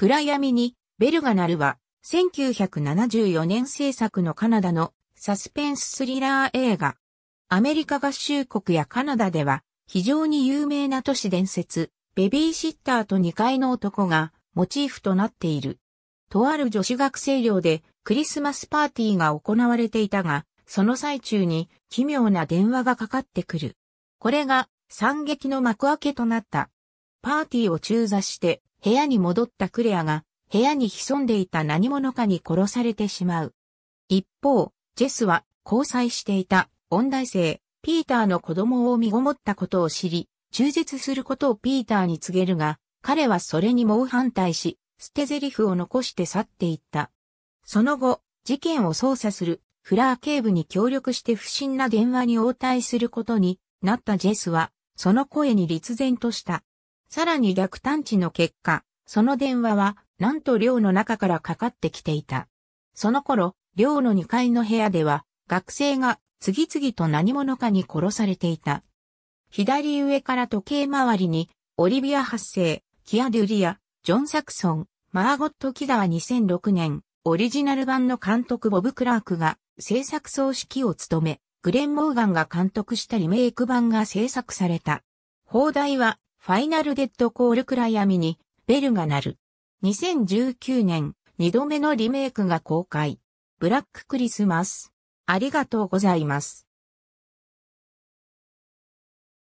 暗闇に、ベルが鳴るは、1974年制作のカナダのサスペンススリラー映画。アメリカ合衆国やカナダでは、非常に有名な都市伝説、ベビーシッターと2階の男が、モチーフとなっている。とある女子学生寮でクリスマスパーティーが行われていたが、その最中に奇妙な電話がかかってくる。これが惨劇の幕開けとなった。パーティーを中座して部屋に戻ったクレアが、部屋に潜んでいた何者かに殺されてしまう。一方、ジェスは交際していた音大生、ピーターの子供を身ごもったことを知り、中絶することをピーターに告げるが、彼はそれに猛反対し、捨て台詞を残して去っていった。その後、事件を捜査するフラー警部に協力して不審な電話に応対することになったジェスは、その声に立然としたさらに逆探知の結果、その電話は、なんと寮の中からかかってきていた。その頃、寮の2階の部屋では、学生が次々と何者かに殺されていた。左上から時計回りに、オリビア発生、キア・デュリア、ジョン・サクソン、マーゴット・キザは2006年、オリジナル版の監督ボブ・クラークが制作総指揮を務め、グレン・モーガンが監督したリメイク版が制作された。放題はファイナルデッドコール暗闇に、ベルが鳴る。2019年、2度目のリメイクが公開。ブラッククリスマス。ありがとうございます。